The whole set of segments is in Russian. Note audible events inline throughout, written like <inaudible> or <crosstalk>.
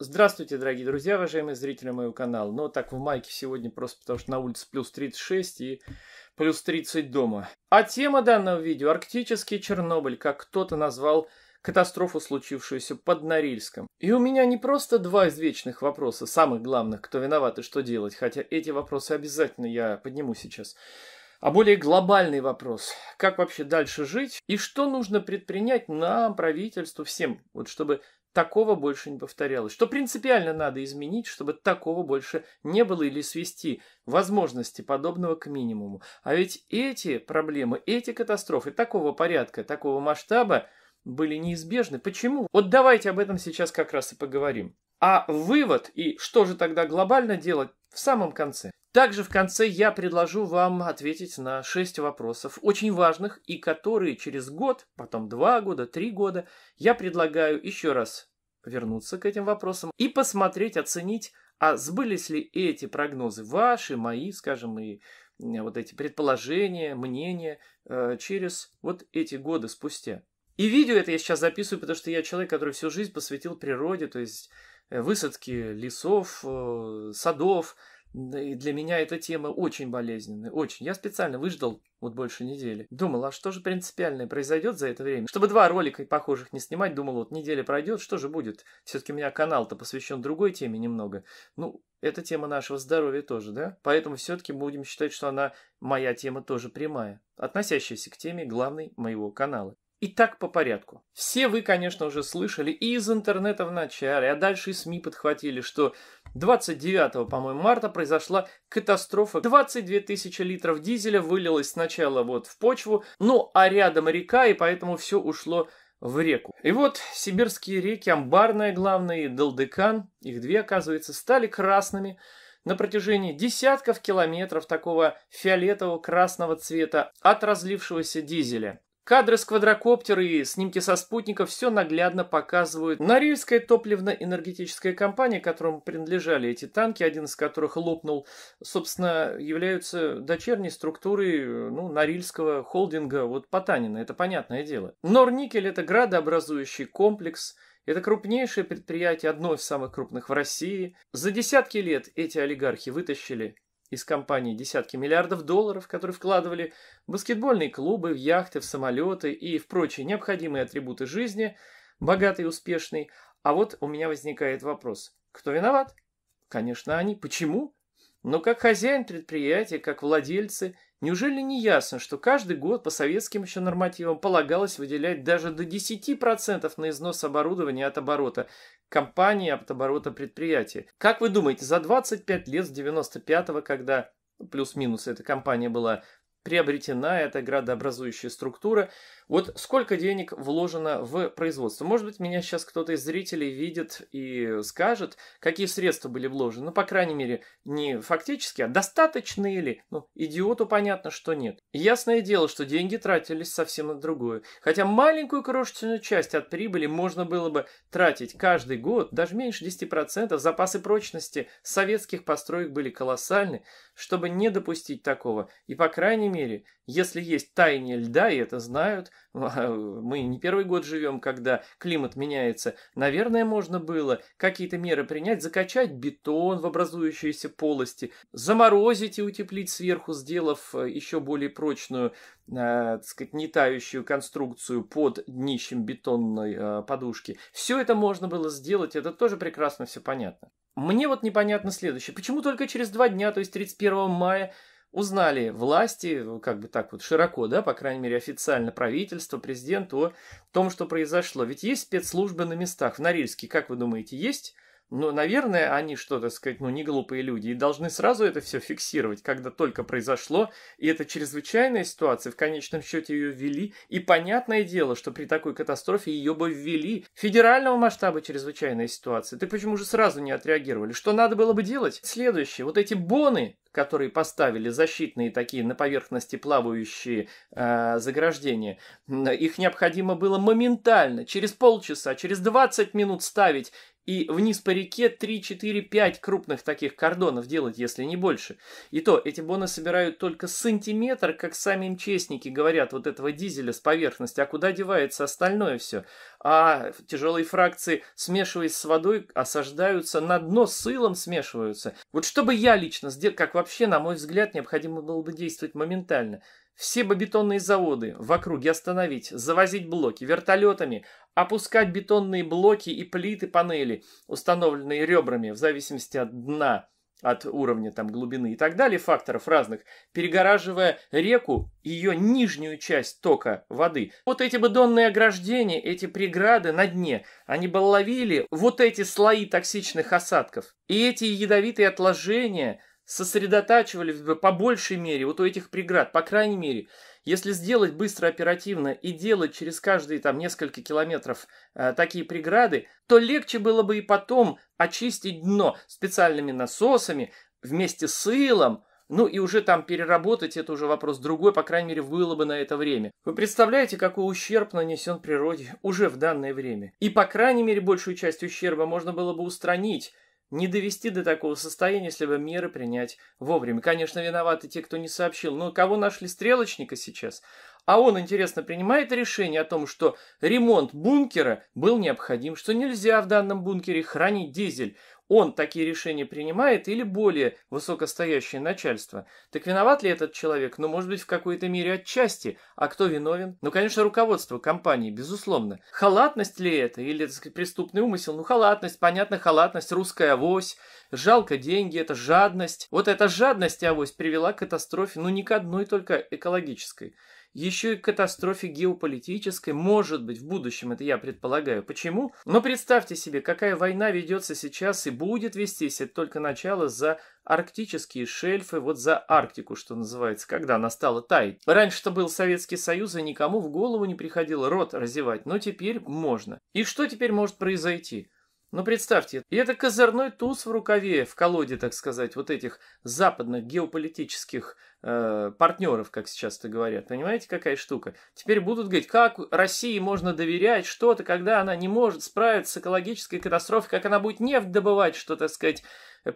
Здравствуйте, дорогие друзья, уважаемые зрители моего канала. Ну, так в майке сегодня просто потому, что на улице плюс 36 и плюс 30 дома. А тема данного видео – арктический Чернобыль, как кто-то назвал катастрофу, случившуюся под Норильском. И у меня не просто два извечных вопроса, самых главных, кто виноват и что делать, хотя эти вопросы обязательно я подниму сейчас, а более глобальный вопрос, как вообще дальше жить и что нужно предпринять нам, правительству, всем, вот чтобы такого больше не повторялось. Что принципиально надо изменить, чтобы такого больше не было или свести возможности подобного к минимуму. А ведь эти проблемы, эти катастрофы такого порядка, такого масштаба были неизбежны. Почему? Вот давайте об этом сейчас как раз и поговорим. А вывод и что же тогда глобально делать в самом конце. Также в конце я предложу вам ответить на шесть вопросов, очень важных, и которые через год, потом два года, три года, я предлагаю еще раз вернуться к этим вопросам и посмотреть, оценить, а сбылись ли эти прогнозы ваши, мои, скажем, и вот эти предположения, мнения э, через вот эти годы спустя. И видео это я сейчас записываю, потому что я человек, который всю жизнь посвятил природе, то есть э, высадке лесов, э, садов, и для меня эта тема очень болезненная, очень. Я специально выждал вот больше недели. Думал, а что же принципиальное произойдет за это время? Чтобы два ролика похожих не снимать, думал, вот неделя пройдет, что же будет? Все-таки у меня канал-то посвящен другой теме немного. Ну, это тема нашего здоровья тоже, да? Поэтому все-таки будем считать, что она, моя тема тоже прямая, относящаяся к теме главной моего канала. Итак, по порядку. Все вы, конечно, уже слышали и из интернета в начале, а дальше и СМИ подхватили, что 29, по-моему, марта произошла катастрофа. 22 тысячи литров дизеля вылилось сначала вот в почву, ну а рядом река, и поэтому все ушло в реку. И вот сибирские реки, Амбарная главная и Долдыкан, их две, оказывается, стали красными, на протяжении десятков километров такого фиолетово-красного цвета от разлившегося дизеля. Кадры с квадрокоптера и снимки со спутников все наглядно показывают. Норильская топливно-энергетическая компания, которым принадлежали эти танки, один из которых лопнул, собственно, являются дочерней структурой ну, Норильского холдинга вот Потанина, это понятное дело. Норникель – это градообразующий комплекс, это крупнейшее предприятие, одно из самых крупных в России. За десятки лет эти олигархи вытащили из компании десятки миллиардов долларов, которые вкладывали в баскетбольные клубы, в яхты, в самолеты и в прочие необходимые атрибуты жизни, богатый и успешный. А вот у меня возникает вопрос, кто виноват? Конечно, они. Почему? Но как хозяин предприятия, как владельцы, неужели не ясно, что каждый год по советским еще нормативам полагалось выделять даже до 10% на износ оборудования от оборота компании, от оборота предприятия? Как вы думаете, за 25 лет с 95-го, когда ну, плюс-минус эта компания была приобретена, эта градообразующая структура, вот сколько денег вложено в производство? Может быть, меня сейчас кто-то из зрителей видит и скажет, какие средства были вложены. Ну, по крайней мере, не фактически, а достаточные ли? Ну, идиоту понятно, что нет. Ясное дело, что деньги тратились совсем на другое. Хотя маленькую крошечную часть от прибыли можно было бы тратить каждый год, даже меньше 10%. Запасы прочности советских построек были колоссальны, чтобы не допустить такого. И, по крайней мере, если есть тайне льда, и это знают, <laughs> мы не первый год живем, когда климат меняется, наверное, можно было какие-то меры принять, закачать бетон в образующиеся полости, заморозить и утеплить сверху, сделав э, еще более прочную, э, так сказать, не тающую конструкцию под днищем бетонной э, подушки. Все это можно было сделать, это тоже прекрасно все понятно. Мне вот непонятно следующее. Почему только через два дня, то есть 31 мая, узнали власти, как бы так вот широко, да, по крайней мере официально правительство, президент о том, что произошло. Ведь есть спецслужбы на местах. В Норильске, как вы думаете, есть? Но, наверное, они что, так сказать, ну, не глупые люди, и должны сразу это все фиксировать, когда только произошло, и это чрезвычайная ситуация, в конечном счете ее ввели, и понятное дело, что при такой катастрофе ее бы ввели. Федерального масштаба чрезвычайная ситуация. Ты почему же сразу не отреагировали? Что надо было бы делать? Следующее, вот эти боны, которые поставили защитные такие на поверхности плавающие э, заграждения, их необходимо было моментально, через полчаса, через 20 минут ставить и вниз по реке 3, 4, 5 крупных таких кордонов делать, если не больше. И то, эти боны собирают только сантиметр, как сами МЧСники говорят, вот этого дизеля с поверхности, а куда девается остальное все? А тяжелые фракции, смешиваясь с водой, осаждаются, на дно с илом смешиваются. Вот чтобы я лично сделал, как вообще, на мой взгляд, необходимо было бы действовать моментально – все бы бетонные заводы в округе остановить, завозить блоки вертолетами, опускать бетонные блоки и плиты панели, установленные ребрами в зависимости от дна, от уровня там глубины и так далее, факторов разных, перегораживая реку, ее нижнюю часть тока воды. Вот эти бы ограждения, эти преграды на дне, они бы ловили вот эти слои токсичных осадков. И эти ядовитые отложения – сосредотачивали бы по большей мере вот у этих преград, по крайней мере, если сделать быстро, оперативно и делать через каждые там несколько километров э, такие преграды, то легче было бы и потом очистить дно специальными насосами вместе с илом, ну и уже там переработать, это уже вопрос другой, по крайней мере, было бы на это время. Вы представляете, какой ущерб нанесен природе уже в данное время? И, по крайней мере, большую часть ущерба можно было бы устранить, не довести до такого состояния, если бы меры принять вовремя. Конечно, виноваты те, кто не сообщил. Но кого нашли стрелочника сейчас? А он, интересно, принимает решение о том, что ремонт бункера был необходим, что нельзя в данном бункере хранить дизель, он такие решения принимает или более высокостоящее начальство. Так виноват ли этот человек? Ну, может быть, в какой-то мере отчасти. А кто виновен? Ну, конечно, руководство компании, безусловно. Халатность ли это? Или, так сказать, преступный умысел? Ну, халатность, понятно, халатность, русская авось. Жалко деньги, это жадность. Вот эта жадность авось привела к катастрофе, ну, не к одной только экологической еще и к катастрофе геополитической, может быть, в будущем, это я предполагаю. Почему? Но представьте себе, какая война ведется сейчас и будет вестись, это только начало за арктические шельфы, вот за Арктику, что называется, когда она стала таять. Раньше-то был Советский Союз, и никому в голову не приходило рот разевать, но теперь можно. И что теперь может произойти? Но ну, представьте, и это козырной туз в рукаве, в колоде, так сказать, вот этих западных геополитических Э, партнеров, как сейчас-то говорят. Понимаете, какая штука? Теперь будут говорить, как России можно доверять что-то, когда она не может справиться с экологической катастрофой, как она будет нефть добывать, что, так сказать,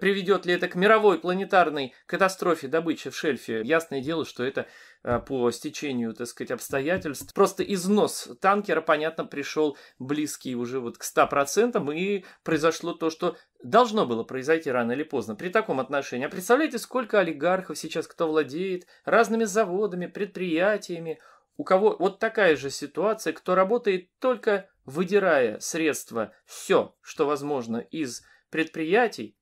приведет ли это к мировой планетарной катастрофе добычи в шельфе. Ясное дело, что это э, по стечению, так сказать, обстоятельств. Просто износ танкера, понятно, пришел близкий уже вот к 100%, и произошло то, что должно было произойти рано или поздно при таком отношении. А представляете, сколько олигархов сейчас, кто владеет владеет разными заводами, предприятиями, у кого вот такая же ситуация, кто работает только выдирая средства, все, что возможно, из предприятий,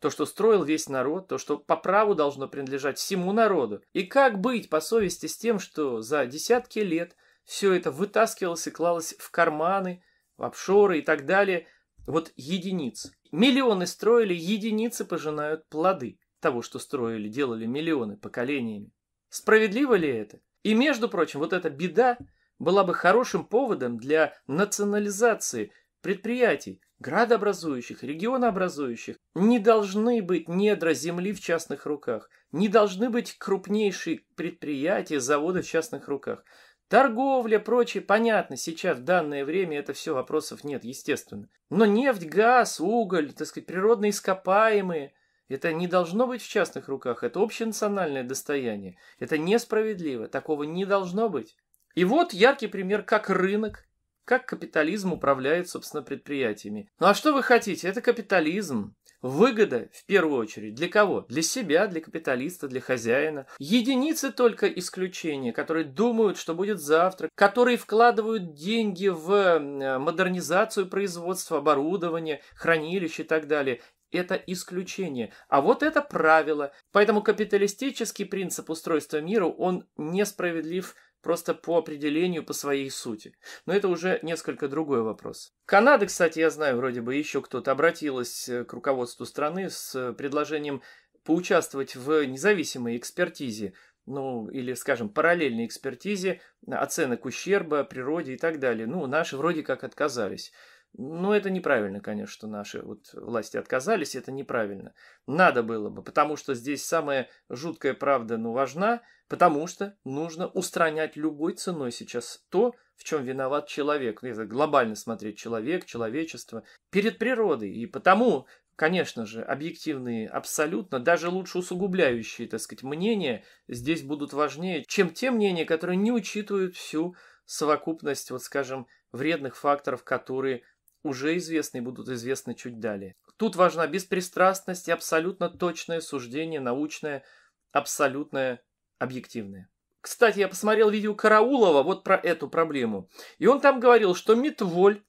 то, что строил весь народ, то, что по праву должно принадлежать всему народу. И как быть по совести с тем, что за десятки лет все это вытаскивалось и клалось в карманы, в офшоры и так далее, вот единиц. Миллионы строили, единицы пожинают плоды того, что строили, делали миллионы поколениями. Справедливо ли это? И, между прочим, вот эта беда была бы хорошим поводом для национализации предприятий, градообразующих, регионообразующих. Не должны быть недра земли в частных руках, не должны быть крупнейшие предприятия, заводы в частных руках. Торговля, прочее, понятно, сейчас, в данное время, это все вопросов нет, естественно. Но нефть, газ, уголь, так сказать, природные ископаемые – это не должно быть в частных руках, это общенациональное достояние. Это несправедливо, такого не должно быть. И вот яркий пример, как рынок, как капитализм управляет, собственно, предприятиями. Ну а что вы хотите? Это капитализм. Выгода, в первую очередь, для кого? Для себя, для капиталиста, для хозяина. Единицы только исключения, которые думают, что будет завтра, которые вкладывают деньги в э, модернизацию производства, оборудования, хранилища и так далее это исключение, а вот это правило. Поэтому капиталистический принцип устройства мира, он несправедлив просто по определению, по своей сути. Но это уже несколько другой вопрос. Канада, кстати, я знаю, вроде бы еще кто-то обратилась э, к руководству страны с э, предложением поучаствовать в независимой экспертизе ну, или, скажем, параллельной экспертизе оценок ущерба природе и так далее. Ну, наши вроде как отказались. Но ну, это неправильно, конечно, что наши вот власти отказались, это неправильно. Надо было бы, потому что здесь самая жуткая правда, но ну, важна, потому что нужно устранять любой ценой сейчас то, в чем виноват человек. Это ну, глобально смотреть человек, человечество перед природой. И потому конечно же, объективные абсолютно, даже лучше усугубляющие, так сказать, мнения здесь будут важнее, чем те мнения, которые не учитывают всю совокупность, вот скажем, вредных факторов, которые уже известны и будут известны чуть далее. Тут важна беспристрастность и абсолютно точное суждение, научное, абсолютное, объективное. Кстати, я посмотрел видео Караулова вот про эту проблему. И он там говорил, что Митволь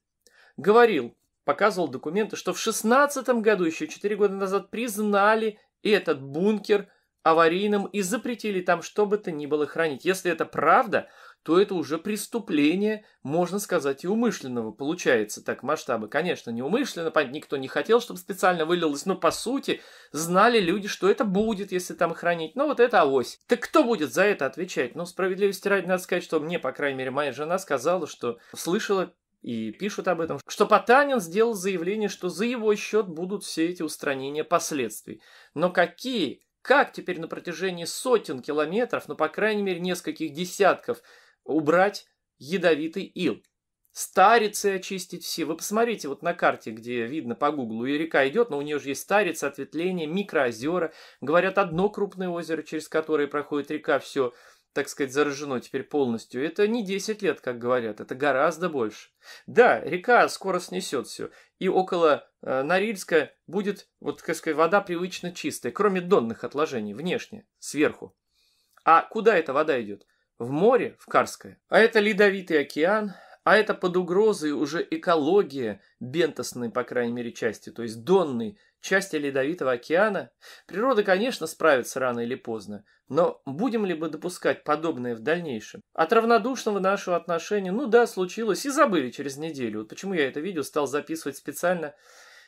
говорил, показывал документы, что в 16 году, еще 4 года назад, признали этот бункер аварийным и запретили там что бы то ни было хранить. Если это правда, то это уже преступление, можно сказать, и умышленного получается. Так, масштабы, конечно, не умышленно, никто не хотел, чтобы специально вылилось, но по сути знали люди, что это будет, если там хранить. Но ну, вот это авось. Так кто будет за это отвечать? Ну, справедливости ради надо сказать, что мне, по крайней мере, моя жена сказала, что слышала и пишут об этом, что Потанин сделал заявление, что за его счет будут все эти устранения последствий. Но какие, как теперь на протяжении сотен километров, ну, по крайней мере, нескольких десятков убрать ядовитый ил. Старицы очистить все. Вы посмотрите вот на карте, где видно по гуглу, и река идет, но у нее же есть старицы, ответвления, микроозера. Говорят, одно крупное озеро, через которое проходит река, все, так сказать, заражено теперь полностью. Это не 10 лет, как говорят, это гораздо больше. Да, река скоро снесет все. И около э, Норильска будет, вот, так сказать, вода привычно чистая, кроме донных отложений, внешне, сверху. А куда эта вода идет? В море, в Карское, а это ледовитый океан, а это под угрозой уже экология бентосной, по крайней мере, части, то есть донной части Ледовитого океана. Природа, конечно, справится рано или поздно, но будем ли мы допускать подобное в дальнейшем? От равнодушного нашего отношения, ну да, случилось, и забыли через неделю. Вот почему я это видео стал записывать специально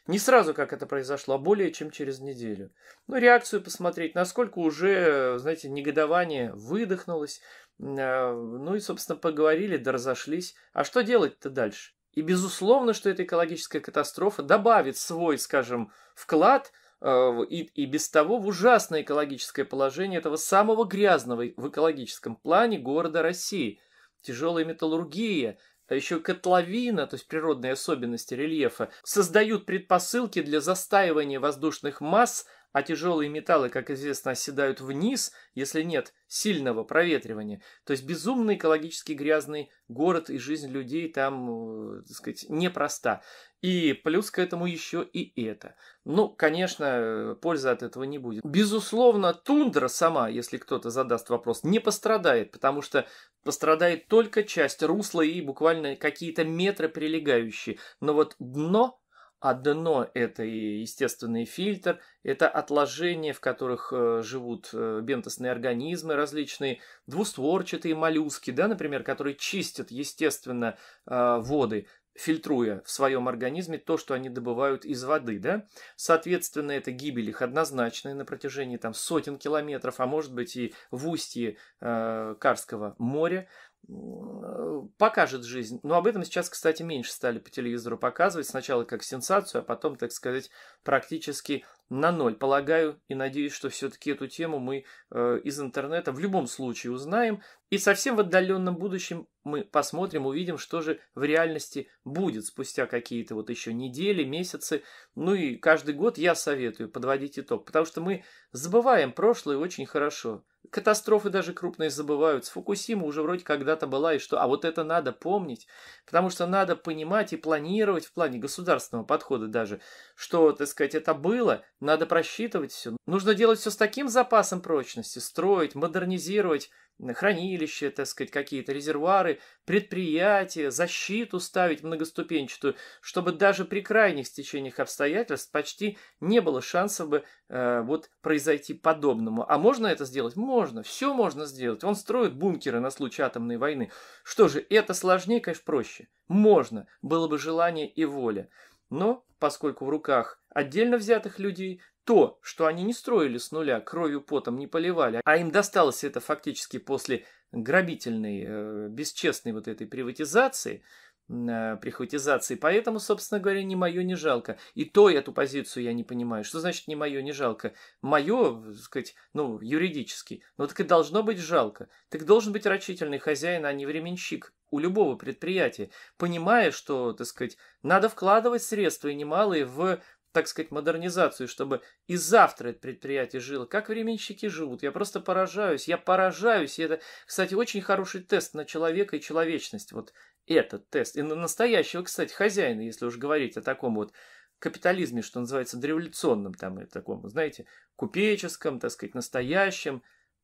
не сразу, как это произошло, а более чем через неделю. Ну, реакцию посмотреть, насколько уже, знаете, негодование выдохнулось, а, ну и, собственно, поговорили, да разошлись. А что делать-то дальше? И безусловно, что эта экологическая катастрофа добавит свой, скажем, вклад а, и, и без того в ужасное экологическое положение этого самого грязного в экологическом плане города России. Тяжелая металлургия, а еще котловина, то есть природные особенности рельефа, создают предпосылки для застаивания воздушных масс а тяжелые металлы, как известно, оседают вниз, если нет сильного проветривания. То есть безумно экологически грязный город и жизнь людей там, э, так сказать, непроста. И плюс к этому еще и это. Ну, конечно, э, пользы от этого не будет. Безусловно, тундра сама, если кто-то задаст вопрос, не пострадает, потому что пострадает только часть русла и буквально какие-то метры прилегающие. Но вот дно Одно – это естественный фильтр, это отложения, в которых э, живут э, бентосные организмы различные, двустворчатые моллюски, да, например, которые чистят, естественно, э, воды, фильтруя в своем организме то, что они добывают из воды, да? Соответственно, это гибель их однозначная на протяжении там сотен километров, а может быть и в устье э, Карского моря. Э, покажет жизнь. Но об этом сейчас, кстати, меньше стали по телевизору показывать. Сначала как сенсацию, а потом, так сказать, практически на ноль, полагаю, и надеюсь, что все-таки эту тему мы э, из интернета в любом случае узнаем. И совсем в отдаленном будущем мы посмотрим, увидим, что же в реальности будет спустя какие-то вот еще недели, месяцы. Ну и каждый год я советую подводить итог, потому что мы забываем прошлое очень хорошо. Катастрофы даже крупные забывают. С Фукусима уже вроде когда-то была, и что? А вот это надо помнить, потому что надо понимать и планировать в плане государственного подхода даже, что, так сказать, это было, надо просчитывать все. Нужно делать все с таким запасом прочности, строить, модернизировать хранилища, так сказать, какие-то резервуары, предприятия, защиту ставить многоступенчатую, чтобы даже при крайних стечениях обстоятельств почти не было шансов бы э, вот произойти подобному. А можно это сделать? Можно, все можно сделать. Он строит бункеры на случай атомной войны. Что же, это сложнее, конечно, проще. Можно, было бы желание и воля. Но поскольку в руках отдельно взятых людей, то, что они не строили с нуля, кровью потом не поливали, а им досталось это фактически после грабительной, э, бесчестной вот этой приватизации, э, прихватизации. Поэтому, собственно говоря, не мое, не жалко. И то эту позицию я не понимаю. Что значит не мое, не жалко? Мое, сказать, ну, юридически. Но ну, так и должно быть жалко. Так должен быть рачительный хозяин, а не временщик у любого предприятия, понимая, что, так сказать, надо вкладывать средства и немалые в так сказать, модернизацию, чтобы и завтра это предприятие жило. Как временщики живут? Я просто поражаюсь, я поражаюсь. И это, кстати, очень хороший тест на человека и человечность. Вот этот тест. И на настоящего, кстати, хозяина, если уж говорить о таком вот капитализме, что называется, дореволюционном там и э, таком, знаете, купеческом, так сказать, настоящем,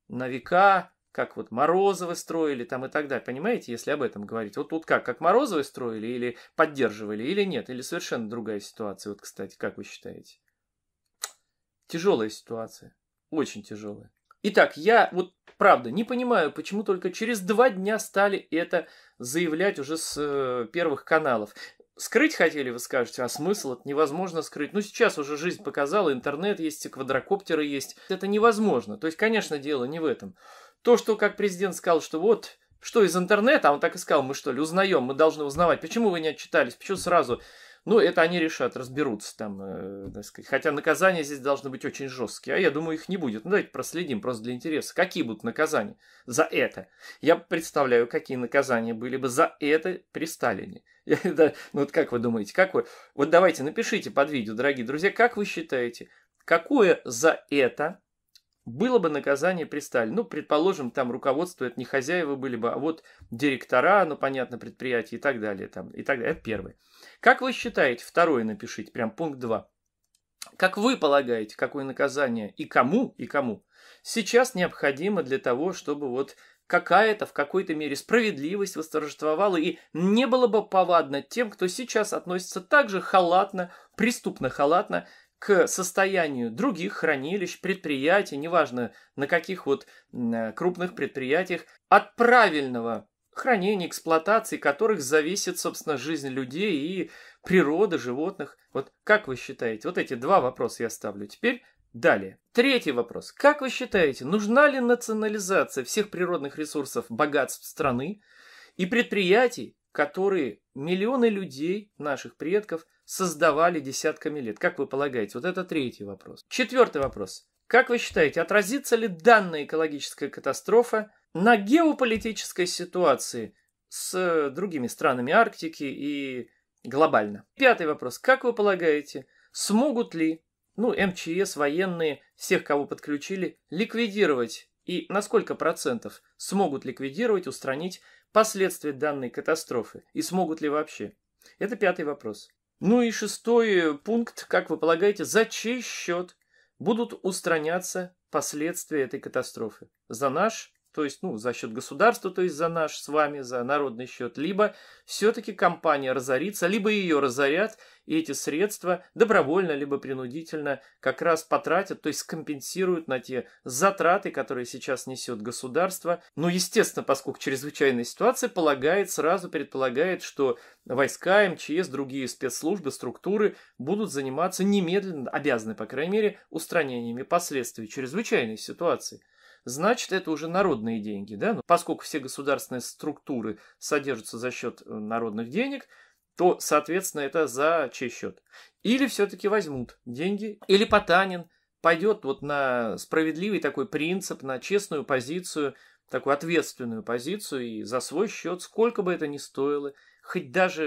на века, как вот Морозовы строили там и так далее, понимаете, если об этом говорить. Вот тут как, как Морозовы строили или поддерживали, или нет, или совершенно другая ситуация, вот, кстати, как вы считаете? Тяжелая ситуация, очень тяжелая. Итак, я вот правда не понимаю, почему только через два дня стали это заявлять уже с э, первых каналов. Скрыть хотели, вы скажете, а смысл это невозможно скрыть. Ну, сейчас уже жизнь показала, интернет есть, квадрокоптеры есть. Это невозможно. То есть, конечно, дело не в этом. То, что как президент сказал, что вот, что из интернета, а он так и сказал, мы что ли, узнаем, мы должны узнавать, почему вы не отчитались, почему сразу... Ну, это они решат, разберутся там, э, так сказать. Хотя наказания здесь должны быть очень жесткие. А я думаю, их не будет. Ну, давайте проследим просто для интереса. Какие будут наказания за это? Я представляю, какие наказания были бы за это при Сталине. <laughs> Я, да, ну, вот как вы думаете, как вы... Вот давайте напишите под видео, дорогие друзья, как вы считаете, какое за это было бы наказание при Сталине. Ну, предположим, там руководство это не хозяева были бы, а вот директора, ну, понятно, предприятия и так далее. Там, и так далее. Это первое. Как вы считаете, второе напишите, прям пункт два. Как вы полагаете, какое наказание и кому, и кому сейчас необходимо для того, чтобы вот какая-то в какой-то мере справедливость восторжествовала и не было бы повадно тем, кто сейчас относится также халатно, преступно халатно к состоянию других хранилищ, предприятий, неважно на каких вот э, крупных предприятиях, от правильного хранения, эксплуатации которых зависит, собственно, жизнь людей и природа животных. Вот как вы считаете? Вот эти два вопроса я ставлю. Теперь Далее. Третий вопрос. Как вы считаете, нужна ли национализация всех природных ресурсов богатств страны и предприятий, которые миллионы людей, наших предков, создавали десятками лет? Как вы полагаете? Вот это третий вопрос. Четвертый вопрос. Как вы считаете, отразится ли данная экологическая катастрофа на геополитической ситуации с э, другими странами Арктики и глобально? Пятый вопрос. Как вы полагаете, смогут ли ну, МЧС, военные, всех, кого подключили, ликвидировать и на сколько процентов смогут ликвидировать, устранить последствия данной катастрофы и смогут ли вообще? Это пятый вопрос. Ну и шестой э, пункт, как вы полагаете, за чей счет будут устраняться последствия этой катастрофы? За наш то есть, ну, за счет государства, то есть за наш с вами, за народный счет, либо все-таки компания разорится, либо ее разорят, и эти средства добровольно, либо принудительно как раз потратят, то есть компенсируют на те затраты, которые сейчас несет государство. Ну, естественно, поскольку чрезвычайная ситуация полагает, сразу предполагает, что войска, МЧС, другие спецслужбы, структуры будут заниматься немедленно, обязаны, по крайней мере, устранениями последствий чрезвычайной ситуации значит, это уже народные деньги. Да? Но ну, поскольку все государственные структуры содержатся за счет э, народных денег, то, соответственно, это за чей счет. Или все-таки возьмут деньги, или Потанин пойдет вот на справедливый такой принцип, на честную позицию, такую ответственную позицию и за свой счет, сколько бы это ни стоило, хоть даже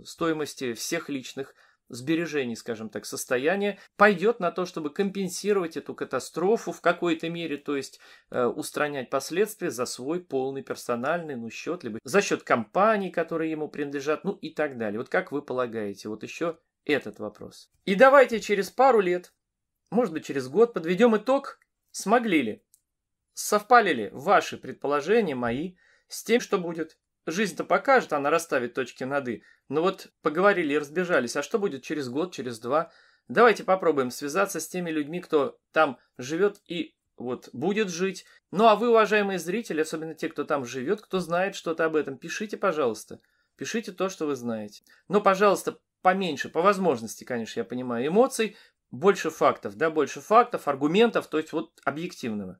э, стоимости всех личных сбережений, скажем так, состояния, пойдет на то, чтобы компенсировать эту катастрофу в какой-то мере, то есть э, устранять последствия за свой полный персональный ну, счет, либо за счет компаний, которые ему принадлежат, ну и так далее. Вот как вы полагаете, вот еще этот вопрос. И давайте через пару лет, может быть через год, подведем итог, смогли ли, совпали ли ваши предположения мои с тем, что будет Жизнь-то покажет, она расставит точки над «и». Но ну вот поговорили и разбежались. А что будет через год, через два? Давайте попробуем связаться с теми людьми, кто там живет и вот будет жить. Ну а вы, уважаемые зрители, особенно те, кто там живет, кто знает что-то об этом, пишите, пожалуйста. Пишите то, что вы знаете. Но, ну, пожалуйста, поменьше, по возможности, конечно, я понимаю, эмоций, больше фактов, да, больше фактов, аргументов, то есть вот объективного.